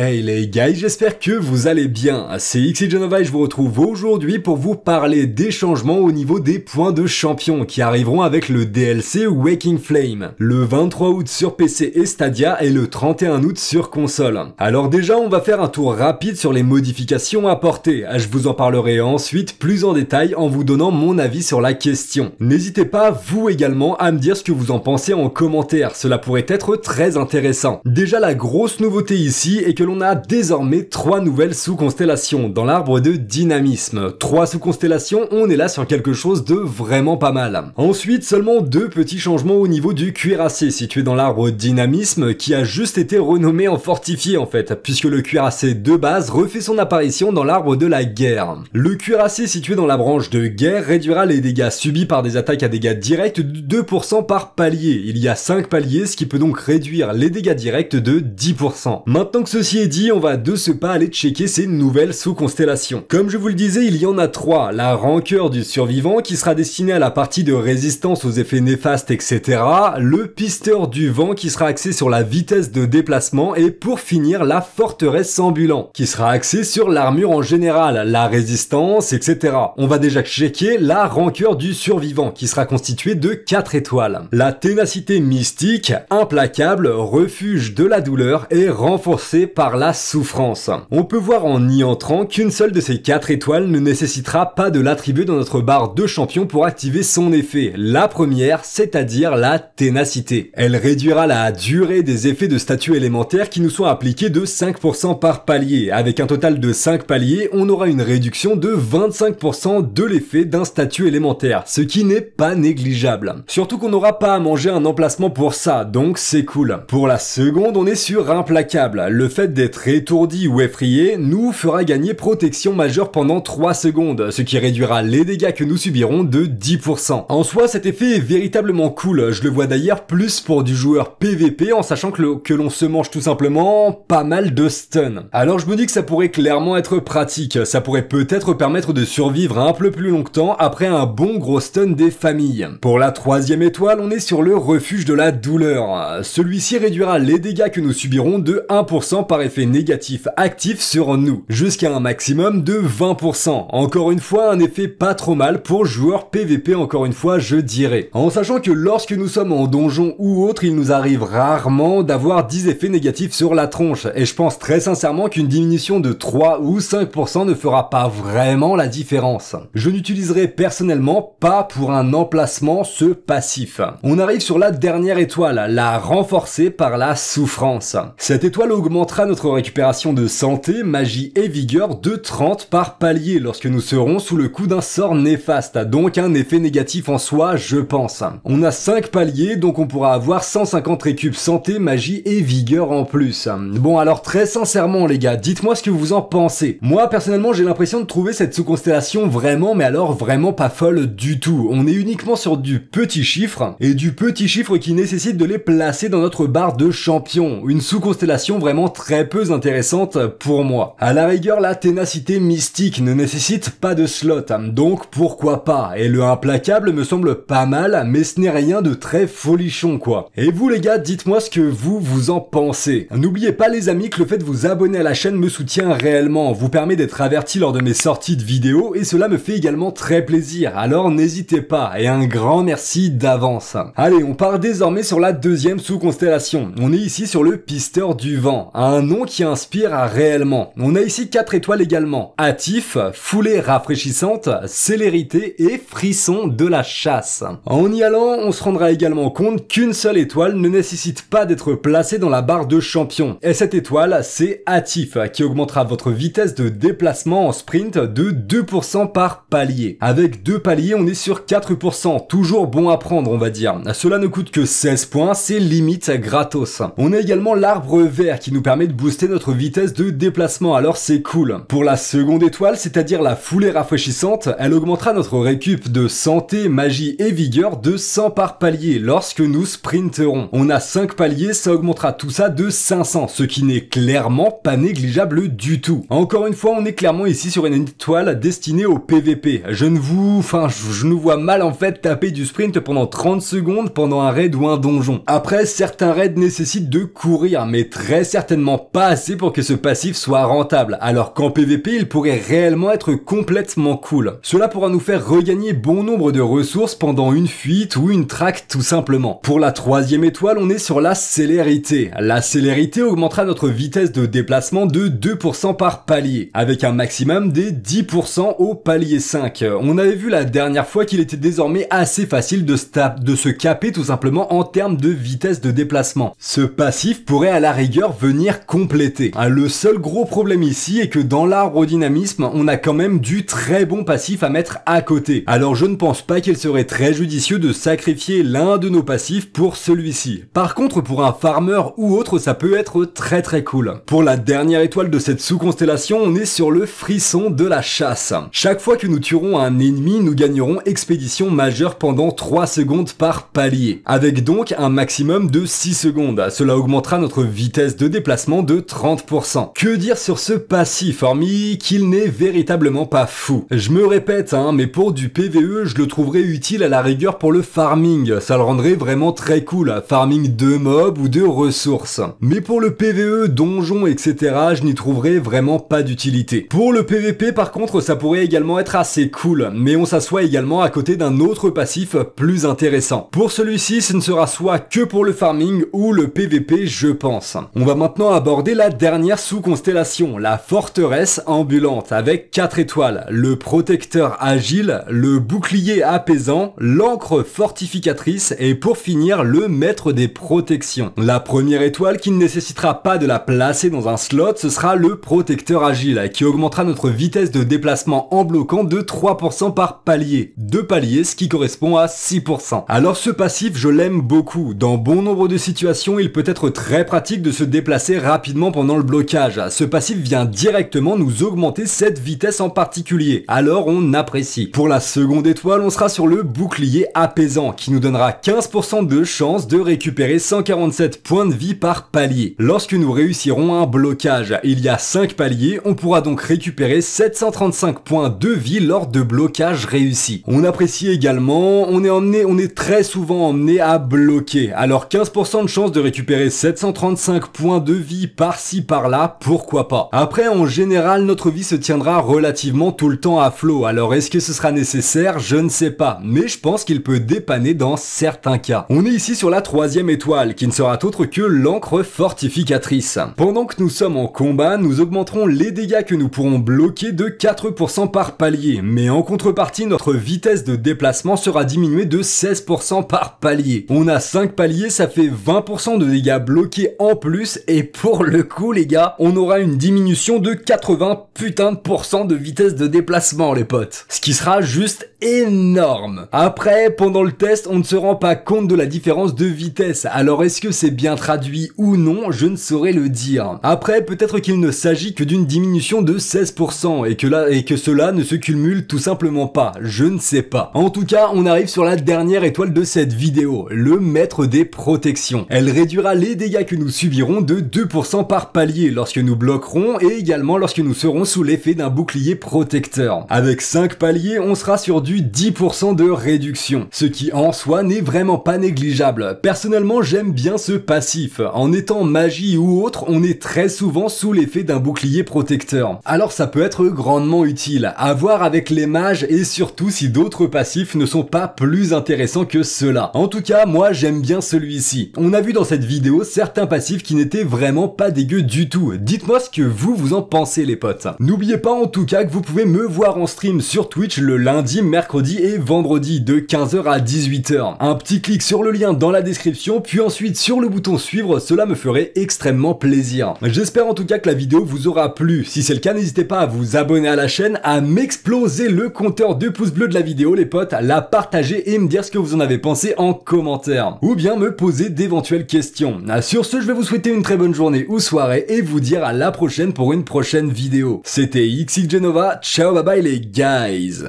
Hey les gars, j'espère que vous allez bien. C'est Xygenova et je vous retrouve aujourd'hui pour vous parler des changements au niveau des points de champion qui arriveront avec le DLC Waking Flame. Le 23 août sur PC et Stadia et le 31 août sur console. Alors déjà, on va faire un tour rapide sur les modifications apportées. Je vous en parlerai ensuite plus en détail en vous donnant mon avis sur la question. N'hésitez pas, vous également, à me dire ce que vous en pensez en commentaire. Cela pourrait être très intéressant. Déjà, la grosse nouveauté ici est que on a désormais trois nouvelles sous-constellations dans l'arbre de dynamisme. Trois sous-constellations, on est là sur quelque chose de vraiment pas mal. Ensuite, seulement deux petits changements au niveau du cuirassé situé dans l'arbre dynamisme qui a juste été renommé en fortifié en fait, puisque le cuirassé de base refait son apparition dans l'arbre de la guerre. Le cuirassé situé dans la branche de guerre réduira les dégâts subis par des attaques à dégâts directs de 2% par palier. Il y a 5 paliers, ce qui peut donc réduire les dégâts directs de 10%. Maintenant que ceci Ceci est dit, on va de ce pas aller checker ces nouvelles sous-constellations. Comme je vous le disais, il y en a trois. La rancœur du survivant qui sera destinée à la partie de résistance aux effets néfastes, etc. Le pisteur du vent qui sera axé sur la vitesse de déplacement et pour finir la forteresse ambulante qui sera axée sur l'armure en général, la résistance, etc. On va déjà checker la rancœur du survivant qui sera constituée de 4 étoiles. La ténacité mystique, implacable, refuge de la douleur et renforcée par la souffrance. On peut voir en y entrant qu'une seule de ces quatre étoiles ne nécessitera pas de l'attribuer dans notre barre de champion pour activer son effet. La première, c'est-à-dire la ténacité. Elle réduira la durée des effets de statut élémentaire qui nous sont appliqués de 5% par palier. Avec un total de 5 paliers, on aura une réduction de 25% de l'effet d'un statut élémentaire, ce qui n'est pas négligeable. Surtout qu'on n'aura pas à manger un emplacement pour ça, donc c'est cool. Pour la seconde, on est sur implacable. Le fait d'être étourdi ou effrayé nous fera gagner protection majeure pendant 3 secondes, ce qui réduira les dégâts que nous subirons de 10%. En soi, cet effet est véritablement cool, je le vois d'ailleurs plus pour du joueur PVP en sachant que l'on se mange tout simplement pas mal de stun. Alors je me dis que ça pourrait clairement être pratique, ça pourrait peut-être permettre de survivre un peu plus longtemps après un bon gros stun des familles. Pour la troisième étoile, on est sur le refuge de la douleur. Celui-ci réduira les dégâts que nous subirons de 1% par effet négatif actif sur nous, jusqu'à un maximum de 20%. Encore une fois, un effet pas trop mal pour joueurs PVP, encore une fois, je dirais. En sachant que lorsque nous sommes en donjon ou autre, il nous arrive rarement d'avoir 10 effets négatifs sur la tronche, et je pense très sincèrement qu'une diminution de 3 ou 5% ne fera pas vraiment la différence. Je n'utiliserai personnellement pas pour un emplacement ce passif. On arrive sur la dernière étoile, la renforcée par la souffrance. Cette étoile augmentera notre récupération de santé, magie et vigueur de 30 par palier lorsque nous serons sous le coup d'un sort néfaste, donc un effet négatif en soi, je pense. On a 5 paliers, donc on pourra avoir 150 récup santé, magie et vigueur en plus. Bon alors très sincèrement les gars, dites-moi ce que vous en pensez. Moi personnellement j'ai l'impression de trouver cette sous-constellation vraiment, mais alors vraiment pas folle du tout. On est uniquement sur du petit chiffre, et du petit chiffre qui nécessite de les placer dans notre barre de champion. Une sous-constellation vraiment très peu intéressante pour moi. À la rigueur, la ténacité mystique ne nécessite pas de slot, donc pourquoi pas Et le implacable me semble pas mal, mais ce n'est rien de très folichon quoi. Et vous les gars, dites-moi ce que vous vous en pensez. N'oubliez pas les amis que le fait de vous abonner à la chaîne me soutient réellement, vous permet d'être averti lors de mes sorties de vidéos et cela me fait également très plaisir. Alors n'hésitez pas et un grand merci d'avance. Allez, on part désormais sur la deuxième sous-constellation. On est ici sur le pisteur du vent, un nom qui inspire réellement. On a ici 4 étoiles également. Hâtif, foulée rafraîchissante, célérité et frisson de la chasse. En y allant, on se rendra également compte qu'une seule étoile ne nécessite pas d'être placée dans la barre de champion. Et cette étoile, c'est Hâtif, qui augmentera votre vitesse de déplacement en sprint de 2% par palier. Avec deux paliers, on est sur 4%, toujours bon à prendre on va dire. Cela ne coûte que 16 points, c'est limite gratos. On a également l'arbre vert qui nous permet de booster notre vitesse de déplacement, alors c'est cool. Pour la seconde étoile, c'est-à-dire la foulée rafraîchissante, elle augmentera notre récup de santé, magie et vigueur de 100 par palier lorsque nous sprinterons. On a 5 paliers, ça augmentera tout ça de 500, ce qui n'est clairement pas négligeable du tout. Encore une fois, on est clairement ici sur une étoile destinée au PVP. Je ne vous... enfin, je nous vois mal en fait taper du sprint pendant 30 secondes pendant un raid ou un donjon. Après, certains raids nécessitent de courir, mais très certainement pas assez pour que ce passif soit rentable, alors qu'en PvP il pourrait réellement être complètement cool. Cela pourra nous faire regagner bon nombre de ressources pendant une fuite ou une traque tout simplement. Pour la troisième étoile, on est sur la célérité. La célérité augmentera notre vitesse de déplacement de 2% par palier, avec un maximum des 10% au palier 5. On avait vu la dernière fois qu'il était désormais assez facile de, de se caper tout simplement en termes de vitesse de déplacement. Ce passif pourrait à la rigueur venir compléter. Ah, le seul gros problème ici est que dans dynamisme, on a quand même du très bon passif à mettre à côté. Alors je ne pense pas qu'il serait très judicieux de sacrifier l'un de nos passifs pour celui-ci. Par contre, pour un farmer ou autre, ça peut être très très cool. Pour la dernière étoile de cette sous-constellation, on est sur le frisson de la chasse. Chaque fois que nous tuerons un ennemi, nous gagnerons expédition majeure pendant 3 secondes par palier, avec donc un maximum de 6 secondes. Cela augmentera notre vitesse de déplacement de 30%. Que dire sur ce passif, hormis qu'il n'est véritablement pas fou Je me répète, hein, mais pour du PVE, je le trouverais utile à la rigueur pour le farming. Ça le rendrait vraiment très cool, hein, farming de mobs ou de ressources. Mais pour le PVE, donjon, etc., je n'y trouverais vraiment pas d'utilité. Pour le PVP, par contre, ça pourrait également être assez cool, mais on s'assoit également à côté d'un autre passif plus intéressant. Pour celui-ci, ce ne sera soit que pour le farming ou le PVP, je pense. On va maintenant aborder la dernière sous-constellation, la forteresse ambulante, avec 4 étoiles, le protecteur agile, le bouclier apaisant, l'encre fortificatrice et pour finir le maître des protections. La première étoile qui ne nécessitera pas de la placer dans un slot, ce sera le protecteur agile, qui augmentera notre vitesse de déplacement en bloquant de 3% par palier. Deux paliers, ce qui correspond à 6%. Alors ce passif, je l'aime beaucoup. Dans bon nombre de situations, il peut être très pratique de se déplacer rapidement rapidement pendant le blocage. Ce passif vient directement nous augmenter cette vitesse en particulier, alors on apprécie. Pour la seconde étoile, on sera sur le bouclier apaisant, qui nous donnera 15% de chance de récupérer 147 points de vie par palier. Lorsque nous réussirons un blocage, il y a 5 paliers, on pourra donc récupérer 735 points de vie lors de blocage réussi On apprécie également, on est emmené, on est très souvent emmené à bloquer, alors 15% de chance de récupérer 735 points de vie par-ci par-là, pourquoi pas. Après, en général, notre vie se tiendra relativement tout le temps à flot, alors est-ce que ce sera nécessaire Je ne sais pas, mais je pense qu'il peut dépanner dans certains cas. On est ici sur la troisième étoile, qui ne sera autre que l'encre fortificatrice. Pendant que nous sommes en combat, nous augmenterons les dégâts que nous pourrons bloquer de 4% par palier, mais en contrepartie, notre vitesse de déplacement sera diminuée de 16% par palier. On a 5 paliers, ça fait 20% de dégâts bloqués en plus, et pour pour le coup, les gars, on aura une diminution de 80 putain de de vitesse de déplacement, les potes. Ce qui sera juste énorme. Après, pendant le test, on ne se rend pas compte de la différence de vitesse. Alors est-ce que c'est bien traduit ou non, je ne saurais le dire. Après, peut-être qu'il ne s'agit que d'une diminution de 16% et que là, et que cela ne se cumule tout simplement pas. Je ne sais pas. En tout cas, on arrive sur la dernière étoile de cette vidéo, le maître des protections. Elle réduira les dégâts que nous subirons de 2% par palier lorsque nous bloquerons et également lorsque nous serons sous l'effet d'un bouclier protecteur. Avec 5 paliers, on sera sur du 10% de réduction, ce qui en soi n'est vraiment pas négligeable. Personnellement, j'aime bien ce passif. En étant magie ou autre, on est très souvent sous l'effet d'un bouclier protecteur. Alors ça peut être grandement utile, à voir avec les mages et surtout si d'autres passifs ne sont pas plus intéressants que cela. En tout cas, moi j'aime bien celui-ci. On a vu dans cette vidéo certains passifs qui n'étaient vraiment pas dégueu du tout. Dites-moi ce que vous, vous en pensez les potes. N'oubliez pas en tout cas que vous pouvez me voir en stream sur Twitch le lundi, mercredi et vendredi de 15h à 18h. Un petit clic sur le lien dans la description, puis ensuite sur le bouton suivre, cela me ferait extrêmement plaisir. J'espère en tout cas que la vidéo vous aura plu. Si c'est le cas, n'hésitez pas à vous abonner à la chaîne, à m'exploser le compteur de pouces bleus de la vidéo les potes, à la partager et me dire ce que vous en avez pensé en commentaire. Ou bien me poser d'éventuelles questions. Sur ce, je vais vous souhaiter une très bonne journée ou soirée et vous dire à la prochaine pour une prochaine vidéo. C'était Genova, ciao bye bye les guys